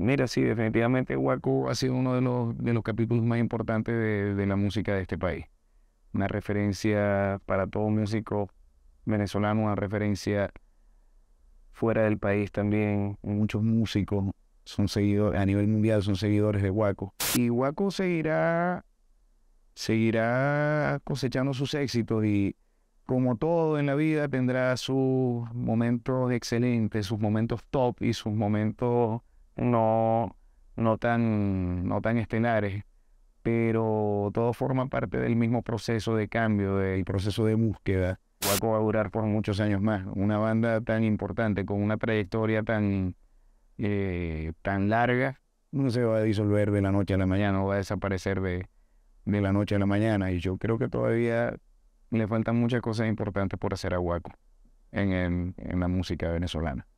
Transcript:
Mira, sí, definitivamente Huaco ha sido uno de los, de los capítulos más importantes de, la música de este país. Una referencia para todo músico venezolano, una referencia fuera del país también. Muchos músicos son seguidores, a nivel mundial son seguidores de Huaco. Y Huaco seguirá, seguirá cosechando sus éxitos y como todo en la vida tendrá sus momentos excelentes, sus momentos top y sus momentos no, no, tan, no tan estelares, pero todo forma parte del mismo proceso de cambio, del proceso de búsqueda. Va a durar por muchos años más. Una banda tan importante, con una trayectoria tan, eh, tan larga, no se va a disolver de la noche a la mañana, no va a desaparecer de, la noche a la mañana. Y yo creo que todavía le faltan muchas cosas importantes por hacer a Huaco en la música venezolana.